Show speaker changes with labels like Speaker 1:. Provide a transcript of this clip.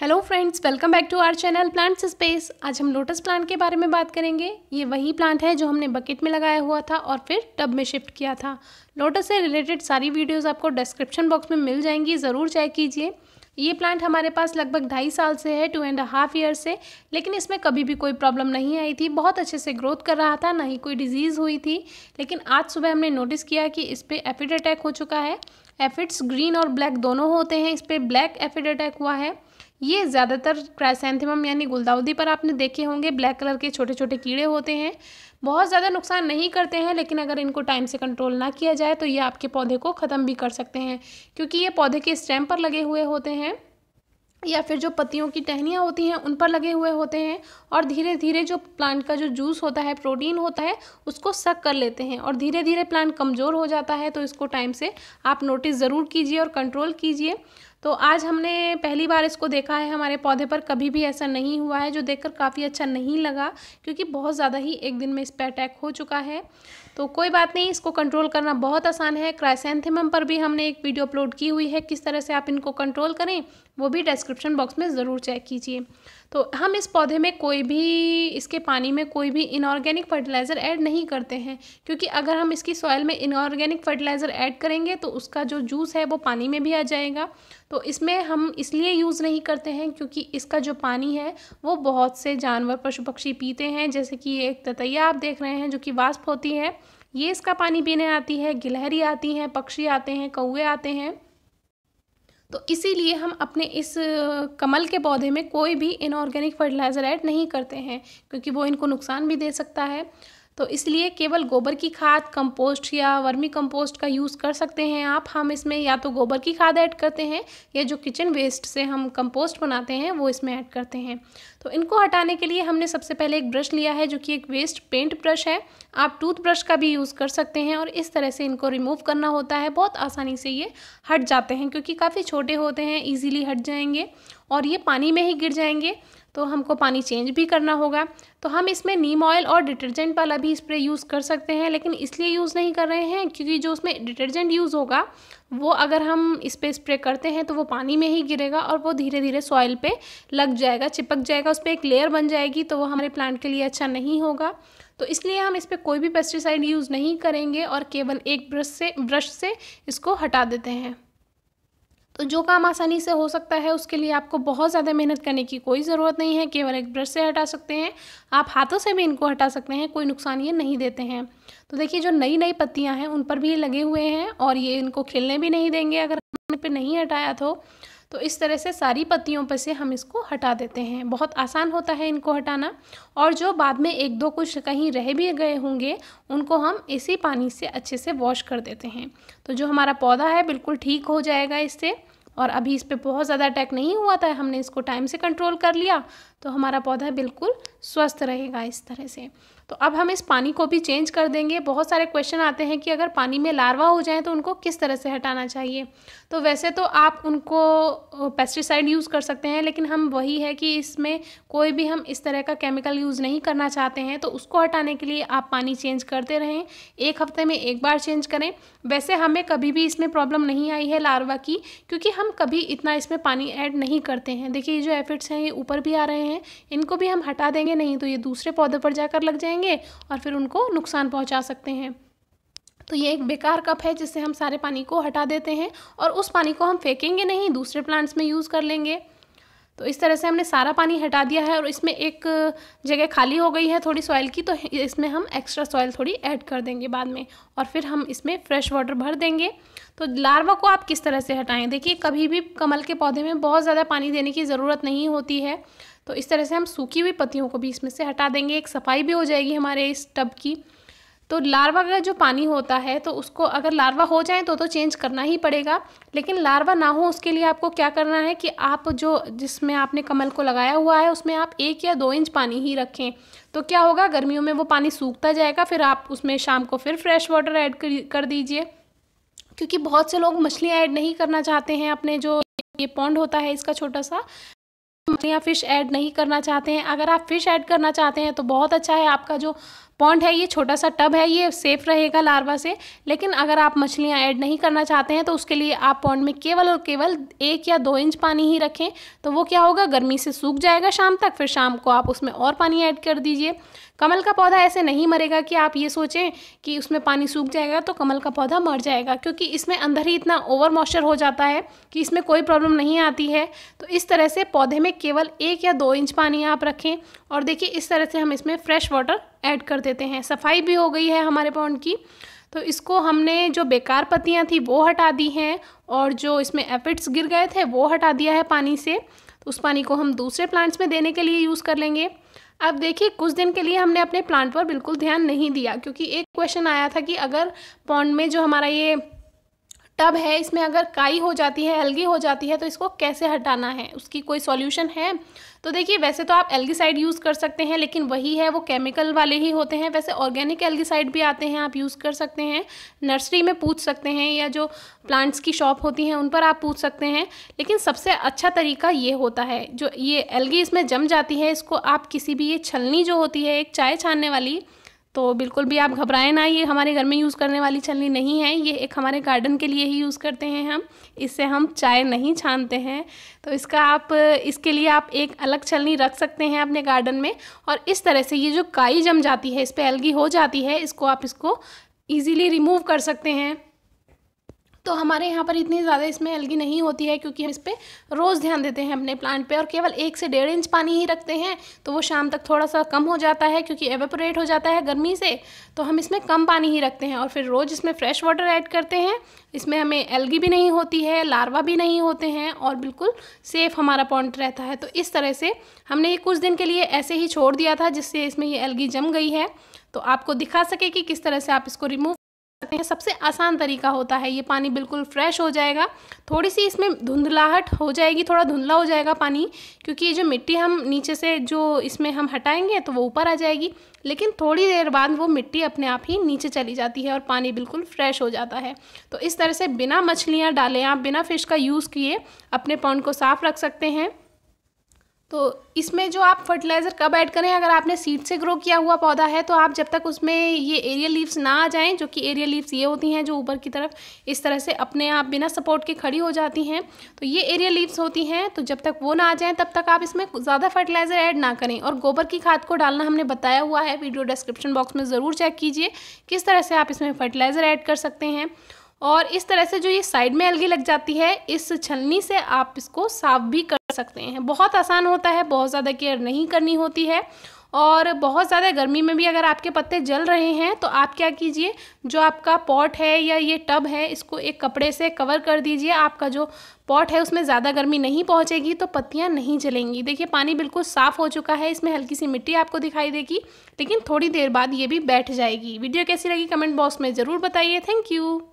Speaker 1: hello friends welcome back to our channel plants space आज हम lotus plant के बारे में बात करेंगे ये वही प्लांट है जो हमने बकेट में लगाया हुआ था और फिर टब में शिफ्ट किया था लोटस से रिलेटेड सारी वीडियोस आपको डिस्क्रिप्शन बॉक्स में मिल जाएंगी ज़रूर चेक कीजिए ये प्लांट हमारे पास लगभग ढाई साल से है टू एंड हाफ ईयर से लेकिन इसमें कभी भी कोई प्रॉब्लम नहीं आई थी बहुत अच्छे से ग्रोथ कर रहा था ना ही कोई डिजीज़ हुई थी लेकिन आज सुबह हमने नोटिस किया कि इस पर एफिड अटैक हो चुका है एफिड्स ग्रीन और ब्लैक दोनों होते हैं इस पर ब्लैक एफिड अटैक हुआ है ये ज़्यादातर क्राइसेंथेमम यानी गुलदाउदी पर आपने देखे होंगे ब्लैक कलर के छोटे छोटे कीड़े होते हैं बहुत ज़्यादा नुकसान नहीं करते हैं लेकिन अगर इनको टाइम से कंट्रोल ना किया जाए तो ये आपके पौधे को ख़त्म भी कर सकते हैं क्योंकि ये पौधे के स्टेम पर लगे हुए होते हैं या फिर जो पत्तियों की टहनियाँ होती हैं उन पर लगे हुए होते हैं और धीरे धीरे जो प्लांट का जो जूस होता है प्रोटीन होता है उसको सक कर लेते हैं और धीरे धीरे प्लांट कमज़ोर हो जाता है तो इसको टाइम से आप नोटिस ज़रूर कीजिए और कंट्रोल कीजिए तो आज हमने पहली बार इसको देखा है हमारे पौधे पर कभी भी ऐसा नहीं हुआ है जो देखकर काफ़ी अच्छा नहीं लगा क्योंकि बहुत ज़्यादा ही एक दिन में इस पर अटैक हो चुका है तो कोई बात नहीं इसको कंट्रोल करना बहुत आसान है क्राइसेंथेमम पर भी हमने एक वीडियो अपलोड की हुई है किस तरह से आप इनको कंट्रोल करें वो भी डिस्क्रिप्शन बॉक्स में ज़रूर चेक कीजिए तो हम इस पौधे में कोई भी इसके पानी में कोई भी इनऑर्गेनिक फर्टिलाइज़र ऐड नहीं करते हैं क्योंकि अगर हम इसकी सॉयल में इनऑर्गेनिक फर्टिलाइज़र ऐड करेंगे तो उसका जो जूस है वो पानी में भी आ जाएगा तो इसमें हम इसलिए यूज़ नहीं करते हैं क्योंकि इसका जो पानी है वो बहुत से जानवर पशु पक्षी पीते हैं जैसे कि एक ततैया आप देख रहे हैं जो कि वास्प होती है ये इसका पानी पीने आती है गिलहरी आती हैं पक्षी आते हैं कौए आते हैं तो इसीलिए हम अपने इस कमल के पौधे में कोई भी इनऑर्गेनिक फर्टिलाइज़र ऐड नहीं करते हैं क्योंकि वो इनको नुकसान भी दे सकता है तो इसलिए केवल गोबर की खाद कंपोस्ट या वर्मी कंपोस्ट का यूज़ कर सकते हैं आप हम इसमें या तो गोबर की खाद ऐड करते हैं या जो किचन वेस्ट से हम कंपोस्ट बनाते हैं वो इसमें ऐड करते हैं तो इनको हटाने के लिए हमने सबसे पहले एक ब्रश लिया है जो कि एक वेस्ट पेंट ब्रश है आप टूथब्रश का भी यूज़ कर सकते हैं और इस तरह से इनको रिमूव करना होता है बहुत आसानी से ये हट जाते हैं क्योंकि काफ़ी छोटे होते हैं ईजिली हट जाएंगे और ये पानी में ही गिर जाएंगे तो हमको पानी चेंज भी करना होगा तो हम इसमें नीम ऑयल और डिटर्जेंट वाला भी स्प्रे यूज़ कर सकते हैं लेकिन इसलिए यूज़ नहीं कर रहे हैं क्योंकि जो उसमें डिटर्जेंट यूज़ होगा वो अगर हम इस पर स्प्रे करते हैं तो वो पानी में ही गिरेगा और वो धीरे धीरे सॉइल पे लग जाएगा चिपक जाएगा उस पर एक लेयर बन जाएगी तो वो हमारे प्लांट के लिए अच्छा नहीं होगा तो इसलिए हम इस पर कोई भी पेस्टिसाइड यूज़ नहीं करेंगे और केवल एक ब्रश से ब्रश से इसको हटा देते हैं तो जो काम आसानी से हो सकता है उसके लिए आपको बहुत ज़्यादा मेहनत करने की कोई ज़रूरत नहीं है केवल एक ब्रश से हटा सकते हैं आप हाथों से भी इनको हटा सकते हैं कोई नुकसान ये नहीं देते हैं तो देखिए जो नई नई पत्तियाँ हैं उन पर भी लगे हुए हैं और ये इनको खिलने भी नहीं देंगे अगर पे नहीं हटाया तो तो इस तरह से सारी पत्तियों पर से हम इसको हटा देते हैं बहुत आसान होता है इनको हटाना और जो बाद में एक दो कुछ कहीं रह भी गए होंगे उनको हम इसी पानी से अच्छे से वॉश कर देते हैं तो जो हमारा पौधा है बिल्कुल ठीक हो जाएगा इससे और अभी इस पर बहुत ज़्यादा अटैक नहीं हुआ था हमने इसको टाइम से कंट्रोल कर लिया तो हमारा पौधा बिल्कुल स्वस्थ रहेगा इस तरह से तो अब हम इस पानी को भी चेंज कर देंगे बहुत सारे क्वेश्चन आते हैं कि अगर पानी में लार्वा हो जाए तो उनको किस तरह से हटाना चाहिए तो वैसे तो आप उनको पेस्टिसाइड यूज़ कर सकते हैं लेकिन हम वही है कि इसमें कोई भी हम इस तरह का केमिकल यूज़ नहीं करना चाहते हैं तो उसको हटाने के लिए आप पानी चेंज करते रहें एक हफ्ते में एक बार चेंज करें वैसे हमें कभी भी इसमें प्रॉब्लम नहीं आई है लार्वा की क्योंकि हम कभी इतना इसमें पानी ऐड नहीं करते हैं देखिए ये जो एफिड्स हैं ये ऊपर भी आ रहे हैं हैं इनको भी हम हटा देंगे नहीं तो ये दूसरे पौधे पर जाकर लग जाएंगे और फिर उनको नुकसान पहुँचा सकते हैं तो ये एक बेकार कप है जिससे हम सारे पानी को हटा देते हैं और उस पानी को हम फेंकेंगे नहीं दूसरे प्लांट्स में यूज़ कर लेंगे तो इस तरह से हमने सारा पानी हटा दिया है और इसमें एक जगह खाली हो गई है थोड़ी सॉइल की तो इसमें हम एक्स्ट्रा सॉइल थोड़ी ऐड कर देंगे बाद में और फिर हम इसमें फ्रेश वाटर भर देंगे तो लार्वा को आप किस तरह से हटाएं देखिए कभी भी कमल के पौधे में बहुत ज़्यादा पानी देने की ज़रूरत नहीं होती है तो इस तरह से हम सूखी हुई पत्तियों को भी इसमें से हटा देंगे एक सफाई भी हो जाएगी हमारे इस टब की तो लार्वा का जो पानी होता है तो उसको अगर लार्वा हो जाए तो तो चेंज करना ही पड़ेगा लेकिन लार्वा ना हो उसके लिए आपको क्या करना है कि आप जो जिसमें आपने कमल को लगाया हुआ है उसमें आप एक या दो इंच पानी ही रखें तो क्या होगा गर्मियों में वो पानी सूखता जाएगा फिर आप उसमें शाम को फिर फ्रेश वाटर ऐड कर दीजिए क्योंकि बहुत से लोग मछलियाँ ऐड नहीं करना चाहते हैं अपने जो ये पॉन्ड होता है इसका छोटा सा या फिश ऐड नहीं करना चाहते हैं अगर आप फिश ऐड करना चाहते हैं तो बहुत अच्छा है आपका जो पॉन्ड है ये छोटा सा टब है ये सेफ रहेगा लार्वा से लेकिन अगर आप मछलियाँ ऐड नहीं करना चाहते हैं तो उसके लिए आप पॉन्ड में केवल और केवल एक या दो इंच पानी ही रखें तो वो क्या होगा गर्मी से सूख जाएगा शाम तक फिर शाम को आप उसमें और पानी ऐड कर दीजिए कमल का पौधा ऐसे नहीं मरेगा कि आप ये सोचें कि उसमें पानी सूख जाएगा तो कमल का पौधा मर जाएगा क्योंकि इसमें अंदर ही इतना ओवर मॉइस्चर हो जाता है कि इसमें कोई प्रॉब्लम नहीं आती है तो इस तरह से पौधे में केवल एक या दो इंच पानी आप रखें और देखिए इस तरह से हम इसमें फ्रेश वाटर ऐड कर देते हैं सफाई भी हो गई है हमारे पॉन्ड की तो इसको हमने जो बेकार पत्तियाँ थी वो हटा दी हैं और जो इसमें एफिड्स गिर गए थे वो हटा दिया है पानी से तो उस पानी को हम दूसरे प्लांट्स में देने के लिए यूज़ कर लेंगे अब देखिए कुछ दिन के लिए हमने अपने प्लांट पर बिल्कुल ध्यान नहीं दिया क्योंकि एक क्वेश्चन आया था कि अगर पॉन्ड में जो हमारा ये टब है इसमें अगर काई हो जाती है एल्गी हो जाती है तो इसको कैसे हटाना है उसकी कोई सॉल्यूशन है तो देखिए वैसे तो आप एल्गीसाइड यूज़ कर सकते हैं लेकिन वही है वो केमिकल वाले ही होते हैं वैसे ऑर्गेनिक एल्गीसाइड भी आते हैं आप यूज़ कर सकते हैं नर्सरी में पूछ सकते हैं या जो प्लांट्स की शॉप होती हैं उन पर आप पूछ सकते हैं लेकिन सबसे अच्छा तरीका ये होता है जो ये एल्गी इसमें जम जाती है इसको आप किसी भी ये छलनी जो होती है एक चाय छानने वाली तो बिल्कुल भी आप घबराएं ना ये हमारे घर में यूज़ करने वाली छलनी नहीं है ये एक हमारे गार्डन के लिए ही यूज़ करते हैं हम इससे हम चाय नहीं छानते हैं तो इसका आप इसके लिए आप एक अलग छलनी रख सकते हैं अपने गार्डन में और इस तरह से ये जो काई जम जाती है इस पर एलगी हो जाती है इसको आप इसको ईज़िली रिमूव कर सकते हैं तो हमारे यहाँ पर इतनी ज़्यादा इसमें एलगी नहीं होती है क्योंकि हम इस पर रोज़ ध्यान देते हैं अपने प्लांट पे और केवल एक से डेढ़ इंच पानी ही रखते हैं तो वो शाम तक थोड़ा सा कम हो जाता है क्योंकि एवेपोरेट हो जाता है गर्मी से तो हम इसमें कम पानी ही रखते हैं और फिर रोज़ इसमें फ्रेश वाटर ऐड करते हैं इसमें हमें एलगी भी नहीं होती है लार्वा भी नहीं होते हैं और बिल्कुल सेफ़ हमारा पॉइंट रहता है तो इस तरह से हमने ये कुछ दिन के लिए ऐसे ही छोड़ दिया था जिससे इसमें ये एलगी जम गई है तो आपको दिखा सके कि किस तरह से आप इसको रिमूव सकते हैं सबसे आसान तरीका होता है ये पानी बिल्कुल फ्रेश हो जाएगा थोड़ी सी इसमें धुंधलाहट हो जाएगी थोड़ा धुंधला हो जाएगा पानी क्योंकि ये जो मिट्टी हम नीचे से जो इसमें हम हटाएंगे तो वो ऊपर आ जाएगी लेकिन थोड़ी देर बाद वो मिट्टी अपने आप ही नीचे चली जाती है और पानी बिल्कुल फ्रेश हो जाता है तो इस तरह से बिना मछलियाँ डालें आप बिना फ़िश का यूज़ किए अपने पौन को साफ़ रख सकते हैं तो इसमें जो आप फर्टिलाइज़र कब ऐड करें अगर आपने सीड से ग्रो किया हुआ पौधा है तो आप जब तक उसमें ये एरियल लीव्स ना आ जाएं जो कि एरियल लीव्स ये होती हैं जो ऊपर की तरफ इस तरह से अपने आप बिना सपोर्ट के खड़ी हो जाती हैं तो ये एरियल लीव्स होती हैं तो जब तक वो ना आ जाएँ तब तक आप इसमें ज़्यादा फर्टिलाइज़र ऐड ना करें और गोबर की खाद को डालना हमने बताया हुआ है वीडियो डिस्क्रिप्शन बॉक्स में ज़रूर चेक कीजिए किस तरह से आप इसमें फर्टिलाइज़र ऐड कर सकते हैं और इस तरह से जो ये साइड में अलगी लग जाती है इस छलनी से आप इसको साफ भी कर सकते हैं बहुत आसान होता है बहुत ज़्यादा केयर नहीं करनी होती है और बहुत ज़्यादा गर्मी में भी अगर आपके पत्ते जल रहे हैं तो आप क्या कीजिए जो आपका पॉट है या ये टब है इसको एक कपड़े से कवर कर दीजिए आपका जो पॉट है उसमें ज़्यादा गर्मी नहीं पहुँचेगी तो पत्तियाँ नहीं जलेंगी देखिए पानी बिल्कुल साफ़ हो चुका है इसमें हल्की सी मिट्टी आपको दिखाई देगी लेकिन थोड़ी देर बाद ये भी बैठ जाएगी वीडियो कैसी लगी कमेंट बॉक्स में ज़रूर बताइए थैंक यू